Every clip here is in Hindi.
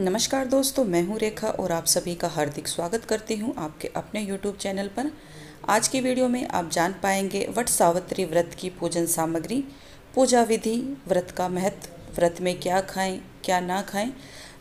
नमस्कार दोस्तों मैं हूं रेखा और आप सभी का हार्दिक स्वागत करती हूं आपके अपने YouTube चैनल पर आज की वीडियो में आप जान पाएंगे वट सावित्री व्रत की पूजन सामग्री पूजा विधि व्रत का महत्व व्रत में क्या खाएं क्या ना खाएं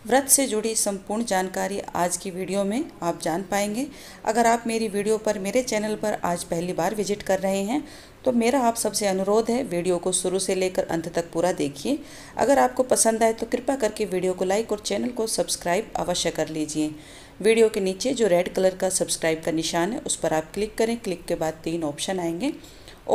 व्रत से जुड़ी संपूर्ण जानकारी आज की वीडियो में आप जान पाएंगे अगर आप मेरी वीडियो पर मेरे चैनल पर आज पहली बार विजिट कर रहे हैं तो मेरा आप सबसे अनुरोध है वीडियो को शुरू से लेकर अंत तक पूरा देखिए अगर आपको पसंद आए तो कृपा करके वीडियो को लाइक और चैनल को सब्सक्राइब अवश्य कर लीजिए वीडियो के नीचे जो रेड कलर का सब्सक्राइब का निशान है उस पर आप क्लिक करें क्लिक के बाद तीन ऑप्शन आएंगे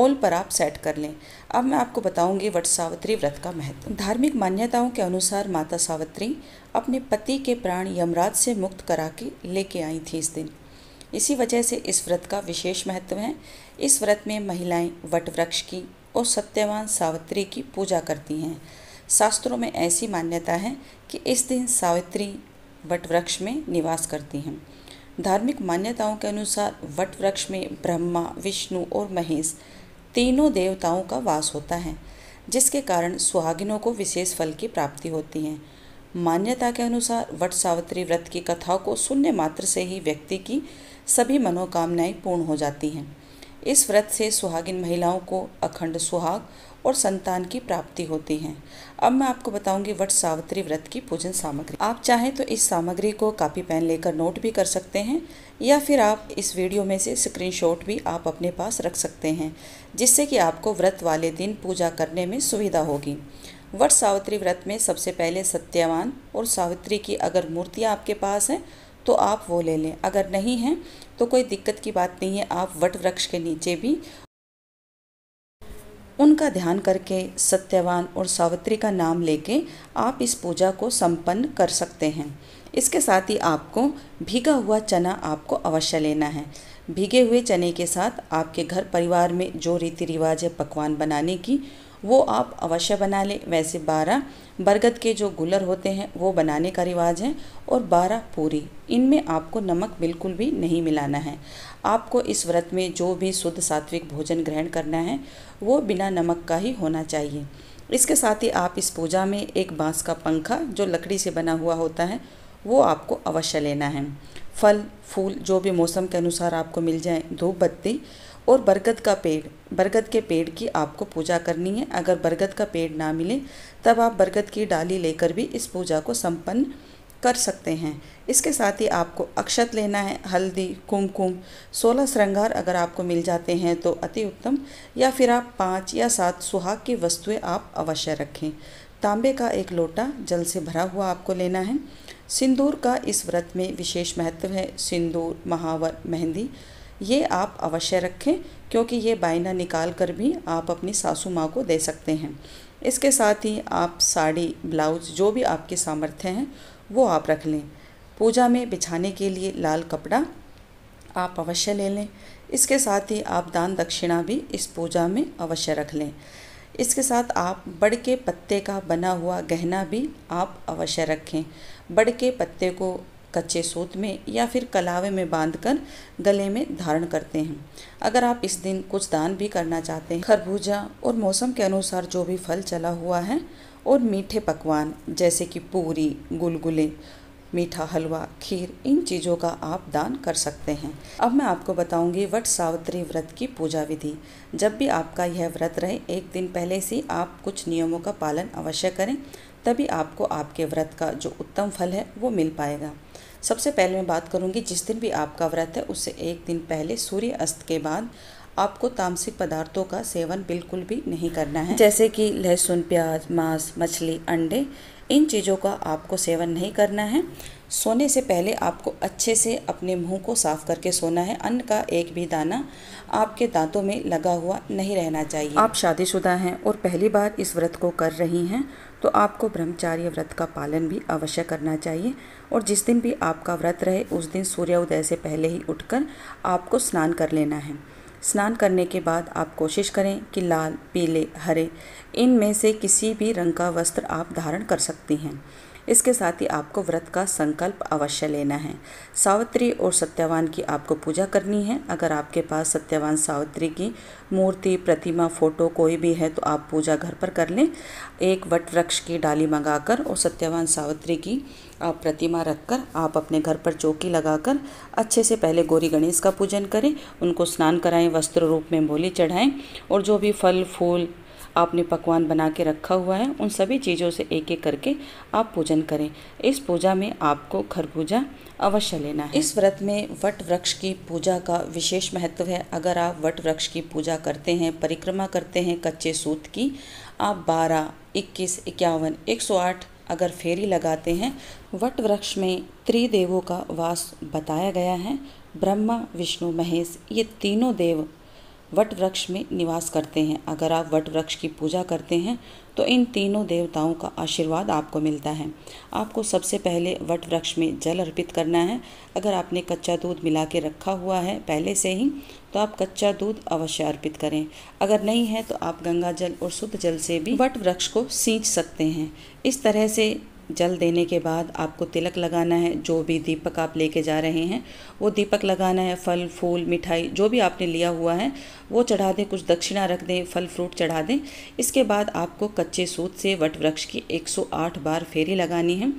ऑल पर आप सेट कर लें अब मैं आपको बताऊंगी वट सावित्री व्रत का महत्व धार्मिक मान्यताओं के अनुसार माता सावित्री अपने पति के प्राण यमराज से मुक्त करा के लेके आई थी इस दिन इसी वजह से इस व्रत का विशेष महत्व है इस व्रत में महिलाएं वट वृक्ष की और सत्यवान सावित्री की पूजा करती हैं शास्त्रों में ऐसी मान्यता है कि इस दिन सावित्री वट वृक्ष में निवास करती हैं धार्मिक मान्यताओं के अनुसार वट वृक्ष में ब्रह्मा विष्णु और महेश तीनों देवताओं का वास होता है जिसके कारण सुहागिनों को विशेष फल की प्राप्ति होती है मान्यता के अनुसार वट सावित्री व्रत की कथाओं को सुनने मात्र से ही व्यक्ति की सभी मनोकामनाएं पूर्ण हो जाती हैं इस व्रत से सुहागिन महिलाओं को अखंड सुहाग और संतान की प्राप्ति होती है अब मैं आपको बताऊंगी वट सावित्री व्रत की पूजन सामग्री आप चाहें तो इस सामग्री को कापी पेन लेकर नोट भी कर सकते हैं या फिर आप इस वीडियो में से स्क्रीनशॉट भी आप अपने पास रख सकते हैं जिससे कि आपको व्रत वाले दिन पूजा करने में सुविधा होगी वट सावित्री व्रत में सबसे पहले सत्यवान और सावित्री की अगर मूर्तियाँ आपके पास हैं तो आप वो ले लें अगर नहीं है तो कोई दिक्कत की बात नहीं है आप वट वृक्ष के नीचे भी उनका ध्यान करके सत्यवान और सावित्री का नाम लेके आप इस पूजा को संपन्न कर सकते हैं इसके साथ ही आपको भीगा हुआ चना आपको अवश्य लेना है भीगे हुए चने के साथ आपके घर परिवार में जो रीति रिवाज है पकवान बनाने की वो आप अवश्य बना लें वैसे बारह बरगद के जो गुलर होते हैं वो बनाने का रिवाज है और बारह पूरी इनमें आपको नमक बिल्कुल भी नहीं मिलाना है आपको इस व्रत में जो भी शुद्ध सात्विक भोजन ग्रहण करना है वो बिना नमक का ही होना चाहिए इसके साथ ही आप इस पूजा में एक बांस का पंखा जो लकड़ी से बना हुआ होता है वो आपको अवश्य लेना है फल फूल जो भी मौसम के अनुसार आपको मिल जाए धूप बत्ती और बरगद का पेड़ बरगद के पेड़ की आपको पूजा करनी है अगर बरगद का पेड़ ना मिले तब आप बरगद की डाली लेकर भी इस पूजा को संपन्न कर सकते हैं इसके साथ ही आपको अक्षत लेना है हल्दी कुमकुम सोलह श्रृंगार अगर आपको मिल जाते हैं तो अति उत्तम या फिर आप पाँच या सात सुहाग की वस्तुएं आप अवश्य रखें तांबे का एक लोटा जल से भरा हुआ आपको लेना है सिंदूर का इस व्रत में विशेष महत्व है सिंदूर महावर मेहंदी ये आप अवश्य रखें क्योंकि ये बाइना निकाल कर भी आप अपनी सासू माँ को दे सकते हैं इसके साथ ही आप साड़ी ब्लाउज जो भी आपके सामर्थ्य हैं वो आप रख लें पूजा में बिछाने के लिए लाल कपड़ा आप अवश्य ले लें इसके साथ ही आप दान दक्षिणा भी इस पूजा में अवश्य रख लें इसके साथ आप बड़ के पत्ते का बना हुआ गहना भी आप अवश्य रखें बड़ के पत्ते को कच्चे सूत में या फिर कलावे में बांधकर गले में धारण करते हैं अगर आप इस दिन कुछ दान भी करना चाहते हैं खरबूजा और मौसम के अनुसार जो भी फल चला हुआ है और मीठे पकवान जैसे कि पूरी गुलगुले मीठा हलवा खीर इन चीज़ों का आप दान कर सकते हैं अब मैं आपको बताऊंगी वट सावित्री व्रत की पूजा विधि जब भी आपका यह व्रत रहे एक दिन पहले से आप कुछ नियमों का पालन अवश्य करें तभी आपको आपके व्रत का जो उत्तम फल है वो मिल पाएगा सबसे पहले मैं बात करूंगी जिस दिन भी आपका व्रत है उससे एक दिन पहले सूर्य अस्त के बाद आपको तामसिक पदार्थों का सेवन बिल्कुल भी नहीं करना है जैसे कि लहसुन प्याज मांस मछली अंडे इन चीज़ों का आपको सेवन नहीं करना है सोने से पहले आपको अच्छे से अपने मुंह को साफ करके सोना है अन्न का एक भी दाना आपके दांतों में लगा हुआ नहीं रहना चाहिए आप शादीशुदा हैं और पहली बार इस व्रत को कर रही हैं तो आपको ब्रह्मचार्य व्रत का पालन भी अवश्य करना चाहिए और जिस दिन भी आपका व्रत रहे उस दिन सूर्य उदय से पहले ही उठकर आपको स्नान कर लेना है स्नान करने के बाद आप कोशिश करें कि लाल पीले हरे इनमें से किसी भी रंग का वस्त्र आप धारण कर सकती हैं इसके साथ ही आपको व्रत का संकल्प अवश्य लेना है सावित्री और सत्यवान की आपको पूजा करनी है अगर आपके पास सत्यवान सावित्री की मूर्ति प्रतिमा फोटो कोई भी है तो आप पूजा घर पर कर लें एक वट वृक्ष की डाली मंगाकर और सत्यवान सावित्री की आप प्रतिमा रखकर आप अपने घर पर चौकी लगाकर अच्छे से पहले गौरी गणेश का पूजन करें उनको स्नान कराएं वस्त्र रूप में बोली चढ़ाएं और जो भी फल फूल आपने पकवान बना के रखा हुआ है उन सभी चीज़ों से एक एक करके आप पूजन करें इस पूजा में आपको खरबूजा अवश्य लेना है इस व्रत में वट वृक्ष की पूजा का विशेष महत्व है अगर आप वट वृक्ष की पूजा करते हैं परिक्रमा करते हैं कच्चे सूत की आप बारह इक्कीस इक्यावन एक सौ आठ अगर फेरी लगाते हैं वट वृक्ष में त्रिदेवों का वास बताया गया है ब्रह्मा विष्णु महेश ये तीनों देव वट वृक्ष में निवास करते हैं अगर आप वट वृक्ष की पूजा करते हैं तो इन तीनों देवताओं का आशीर्वाद आपको मिलता है आपको सबसे पहले वट वृक्ष में जल अर्पित करना है अगर आपने कच्चा दूध मिला के रखा हुआ है पहले से ही तो आप कच्चा दूध अवश्य अर्पित करें अगर नहीं है तो आप गंगा जल और शुद्ध जल से भी वट वृक्ष को सींच सकते हैं इस तरह से जल देने के बाद आपको तिलक लगाना है जो भी दीपक आप लेके जा रहे हैं वो दीपक लगाना है फल फूल मिठाई जो भी आपने लिया हुआ है वो चढ़ा दें कुछ दक्षिणा रख दें फल फ्रूट चढ़ा दें इसके बाद आपको कच्चे सूत से वट वृक्ष की 108 बार फेरी लगानी है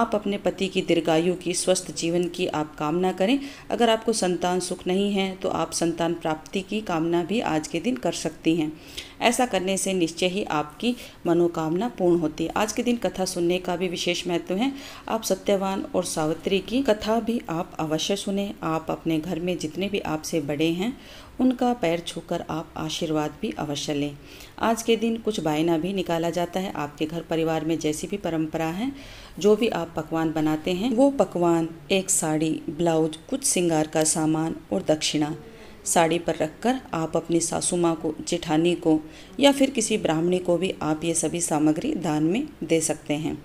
आप अपने पति की दीर्घायु की स्वस्थ जीवन की आप कामना करें अगर आपको संतान सुख नहीं है तो आप संतान प्राप्ति की कामना भी आज के दिन कर सकती हैं ऐसा करने से निश्चय ही आपकी मनोकामना पूर्ण होती है आज के दिन कथा सुनने का भी विशेष महत्व है आप सत्यवान और सावित्री की कथा भी आप अवश्य सुने आप अपने घर में जितने भी आपसे बड़े हैं उनका पैर छूकर आप आशीर्वाद भी अवश्य लें आज के दिन कुछ बायना भी निकाला जाता है आपके घर परिवार में जैसी भी परंपरा है जो भी आप पकवान बनाते हैं वो पकवान एक साड़ी ब्लाउज कुछ सिंगार का सामान और दक्षिणा साड़ी पर रखकर आप अपनी सासू माँ को जेठानी को या फिर किसी ब्राह्मणी को भी आप ये सभी सामग्री दान में दे सकते हैं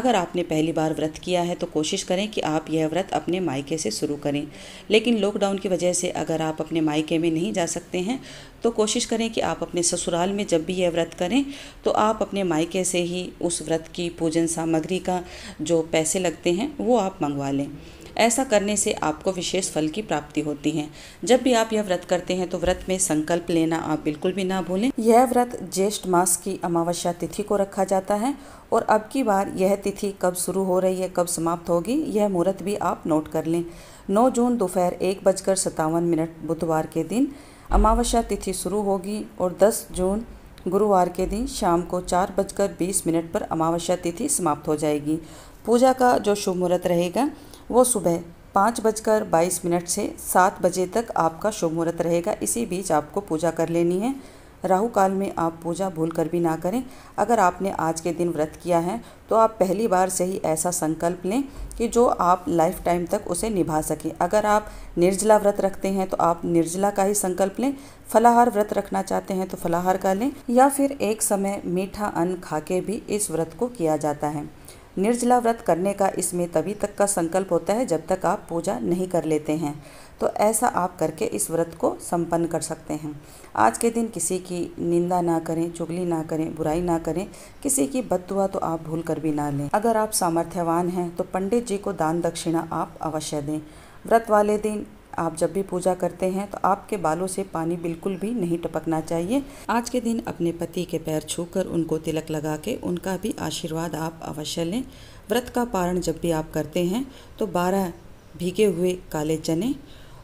अगर आपने पहली बार व्रत किया है तो कोशिश करें कि आप यह व्रत अपने मायके से शुरू करें लेकिन लॉकडाउन की वजह से अगर आप अपने मायके में नहीं जा सकते हैं तो कोशिश करें कि आप अपने ससुराल में जब भी यह व्रत करें तो आप अपने मायके से ही उस व्रत की पूजन सामग्री का जो पैसे लगते हैं वो आप मंगवा लें ऐसा करने से आपको विशेष फल की प्राप्ति होती है जब भी आप यह व्रत करते हैं तो व्रत में संकल्प लेना आप बिल्कुल भी ना भूलें यह व्रत ज्येष्ठ मास की अमावस्या तिथि को रखा जाता है और अब की बार यह तिथि कब शुरू हो रही है कब समाप्त होगी यह मुहूर्त भी आप नोट कर लें नौ जून दोपहर एक बजकर सत्तावन मिनट बुधवार के दिन अमावस्या तिथि शुरू होगी और दस जून गुरुवार के दिन शाम को चार बजकर बीस मिनट पर अमावस्या तिथि समाप्त हो जाएगी पूजा का जो शुभ मुहूर्त रहेगा वो सुबह पाँच बजकर बाईस मिनट से सात बजे तक आपका शुभ मुहूर्त रहेगा इसी बीच आपको पूजा कर लेनी है राहु काल में आप पूजा भूल कर भी ना करें अगर आपने आज के दिन व्रत किया है तो आप पहली बार से ही ऐसा संकल्प लें कि जो आप लाइफ टाइम तक उसे निभा सकें अगर आप निर्जला व्रत रखते हैं तो आप निर्जला का ही संकल्प लें फलाहार व्रत रखना चाहते हैं तो फलाहार का लें या फिर एक समय मीठा अन्न खा के भी इस व्रत को किया जाता है निर्जला व्रत करने का इसमें तभी तक का संकल्प होता है जब तक आप पूजा नहीं कर लेते हैं तो ऐसा आप करके इस व्रत को संपन्न कर सकते हैं आज के दिन किसी की निंदा ना करें चुगली ना करें बुराई ना करें किसी की बदतुआ तो आप भूल कर भी ना लें अगर आप सामर्थ्यवान हैं तो पंडित जी को दान दक्षिणा आप अवश्य दें व्रत वाले दिन आप जब भी पूजा करते हैं तो आपके बालों से पानी बिल्कुल भी नहीं टपकना चाहिए आज के दिन अपने पति के पैर छूकर उनको तिलक लगा के उनका भी आशीर्वाद आप अवश्य लें व्रत का पारण जब भी आप करते हैं तो बारह भीगे हुए काले चने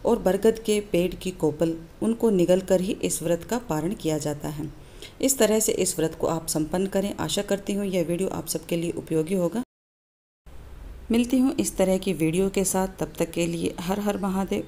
और बरगद के पेड़ की कोपल उनको निगल कर ही इस व्रत का पारण किया जाता है इस तरह से इस व्रत को आप संपन्न करें आशा करती हूँ यह वीडियो आप सबके लिए उपयोगी होगा मिलती हूँ इस तरह की वीडियो के साथ तब तक के लिए हर हर महादेव